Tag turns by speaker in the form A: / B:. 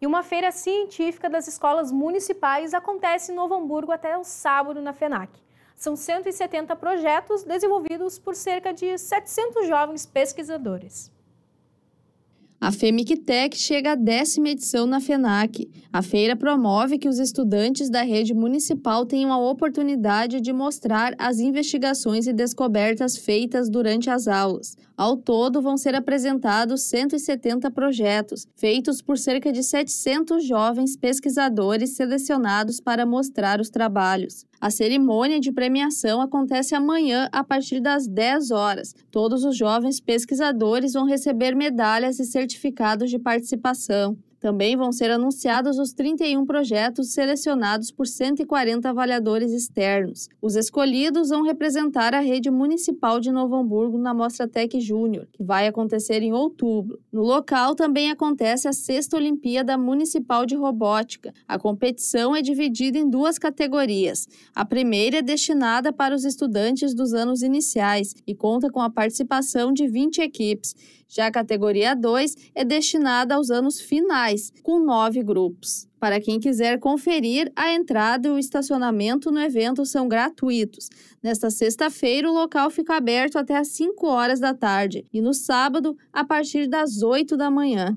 A: E uma feira científica das escolas municipais acontece em Novo Hamburgo até o sábado na FENAC. São 170 projetos desenvolvidos por cerca de 700 jovens pesquisadores.
B: A FEMICTEC chega à décima edição na FENAC. A feira promove que os estudantes da rede municipal tenham a oportunidade de mostrar as investigações e descobertas feitas durante as aulas. Ao todo, vão ser apresentados 170 projetos, feitos por cerca de 700 jovens pesquisadores selecionados para mostrar os trabalhos. A cerimônia de premiação acontece amanhã a partir das 10 horas. Todos os jovens pesquisadores vão receber medalhas e certificados de participação. Também vão ser anunciados os 31 projetos selecionados por 140 avaliadores externos. Os escolhidos vão representar a rede municipal de Novo Hamburgo na Mostra Tech Júnior, que vai acontecer em outubro. No local também acontece a Sexta Olimpíada Municipal de Robótica. A competição é dividida em duas categorias. A primeira é destinada para os estudantes dos anos iniciais e conta com a participação de 20 equipes. Já a categoria 2 é destinada aos anos finais reais, com nove grupos. Para quem quiser conferir, a entrada e o estacionamento no evento são gratuitos. Nesta sexta-feira, o local fica aberto até às 5 horas da tarde e no sábado, a partir das 8 da manhã.